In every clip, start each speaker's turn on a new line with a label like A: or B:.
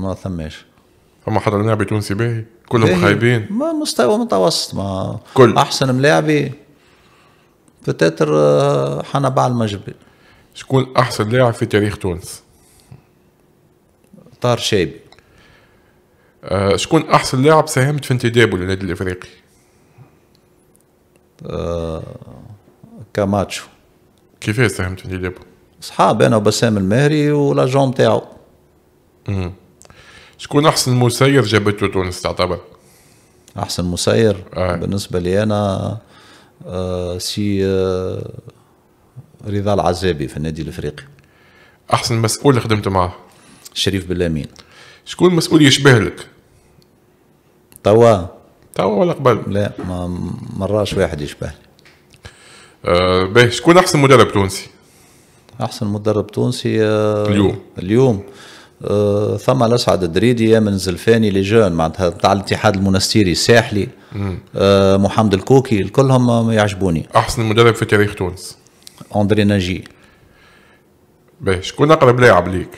A: ما ثماش اما حدا لاعب تونسي باهي كلهم خايبين ما مستوى متوسط ما كل احسن ملاعبي بتاتر آه، حنبع المجبي شكون احسن لاعب في تاريخ تونس طار شيب أه شكون احسن لاعب ساهمت في انتدابه للنادي الافريقي أه كماتشو كيفاش ساهمت في انتدابه صحاب انا وبسام المهري ولاجون تاعو شكون احسن مسير جابته تونس تعتبر؟ احسن مسير آه. بالنسبه لي انا آه سي آه رضا العزابي في النادي الافريقي احسن مسؤول اللي خدمت معاه شريف بلامين شكون مسؤول يشبه لك؟ توا توا ولا قبل؟ لا ما مراش واحد يشبه لي آه باهي شكون احسن مدرب تونسي؟ احسن مدرب تونسي آه اليوم اليوم ثم آه، الاسعد الدريدي يا من زلفاني لي جون معناتها تاع الاتحاد المنستيري الساحلي أه محمد الكوكي كلهم يعجبوني احسن مدرب في تاريخ تونس اندري ناجي باهي شكون اقرب لاعب ليك؟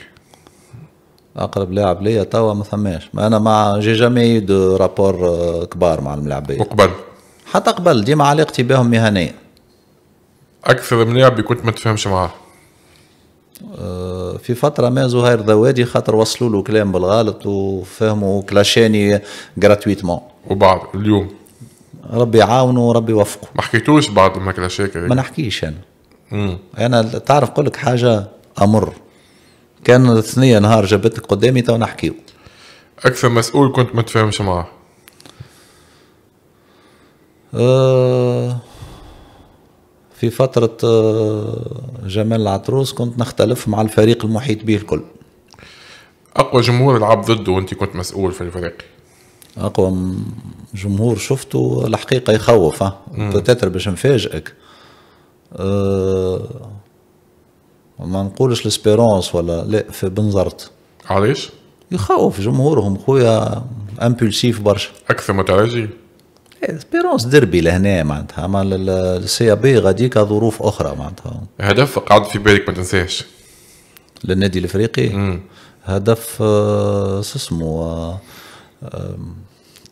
A: اقرب لاعب ليا توا ما ثماش ما انا مع جي جامي دو رابور كبار مع الملاعبين وقبل حتى قبل ديما علاقتي بهم مهنيه اكثر من لاعب كنت ما تفهمش معاه أه في فتره ما زهير ذوادي خاطر وصلوا له كلام بالغلط وفهموا كلاشاني جراتويتمون وبعد اليوم ربي يعاونه وربي يوفقه ما حكيتوش بعد ما كلاشاك ما نحكيش انا مم. انا تعرف قول لك حاجه امر كان ثنيه نهار جابتك قدامي تو نحكيو اكثر مسؤول كنت ما تفهمش معاه أه في فترة آه، جمال العطروس كنت نختلف مع الفريق المحيط به الكل أقوى جمهور لعب ضده وأنت كنت مسؤول في الفريق أقوى جمهور شفته الحقيقة يخوف تتر باش نفاجئك أه ما نقولش الاسبيرونس ولا لا في بنزرت علاش؟ يخوف جمهورهم خويا امبولسيف برشا اكثر مترجي اسبيرونس إيه، دربي لهنا معناتها اما السي بي غاديك ظروف اخرى معناتها هدف قعد في بالك ما تنساش للنادي الافريقي هدف آه، شو اسمه آه،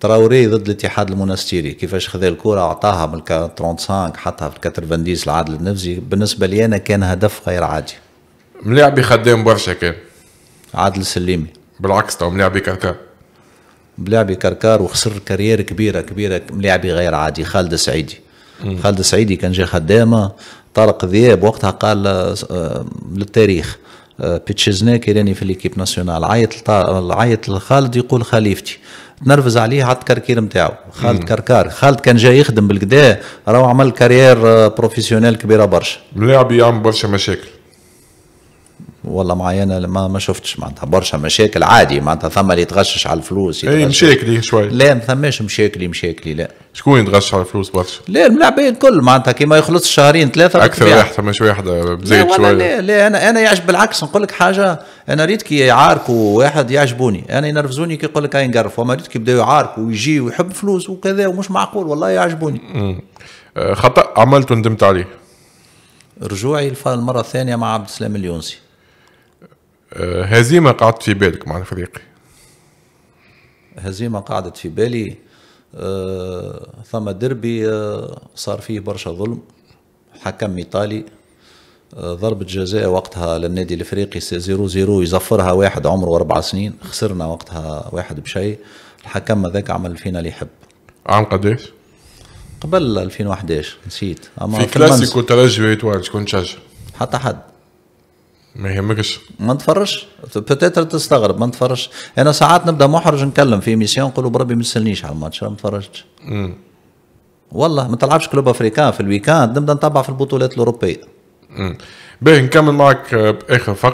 A: تراوري ضد الاتحاد المونستيري كيفاش خذا الكرة وعطاها من 35 حطها في 90 العادل النفزي بالنسبه لي انا كان هدف غير عادي ملاعبي خدام برشا كان عادل السليمي بالعكس تو ملاعبي كركا بلعبي كركار وخسر كارير كبيره كبيره ملاعبي غير عادي خالد السعيدي خالد السعيدي كان جا خدامه طارق ذياب وقتها قال آه، للتاريخ آه، بيتشيزناكي راني في ليكيب ناسيونال عيط عيط لخالد يقول خليفتي تنرفز عليه عاد الكركير نتاعو خالد كركار خالد كان جاي يخدم بالكدا راهو عمل كارير آه، بروفيسيونيل كبيره برشا لاعب يعمل برشا مشاكل والله معينه ما ما شفتش معناتها برشا مشاكل عادي معناتها ثم اللي يتغشش على الفلوس اي مشاكلي شوي لا ما ثماش مشاكلي مشاكلي لا شكون يتغشش على الفلوس برشا؟ لا الملاعبين الكل معناتها كيما يخلص شهرين ثلاثه اكثر واحد شوية واحده بزيد شويه لا لا انا انا يعجب بالعكس نقول لك حاجه انا ريت كي يعاركوا واحد يعجبوني انا ينرفزوني كي يقول لك هاي نقرف وما ريت كي يبداو يعاركوا ويجي ويحب فلوس وكذا ومش معقول والله يعجبوني آه، خطا عملته ندمت عليه رجوعي المره الثانيه مع عبد السلام اليونسي آه، هزيمه قعدت في بالك مع الافريقي هزيمه قعدت في بالي آه، ثم دربي آه، صار فيه برشا ظلم حكم ايطالي ضربة جزاء وقتها للنادي الافريقي 0 0 يزفرها واحد عمره اربع سنين خسرنا وقتها واحد بشيء الحكم هذاك عمل فينا اللي يحب عام قداش؟ قبل 2011 نسيت اما في, في كلاسيكو ترجي ويتوال شكون تشجع؟ حتى حد ما يهمكش ما نتفرجش بتيتر تستغرب ما نتفرجش انا ساعات نبدا محرج نكلم في ميسيون نقول بربي ما تسالنيش على الماتش ما تفرجتش والله ما تلعبش كلوب افريكان في الويكاند نبدا نتبع في البطولات الاوروبيه باهي نكمل معك باخر آه، فقره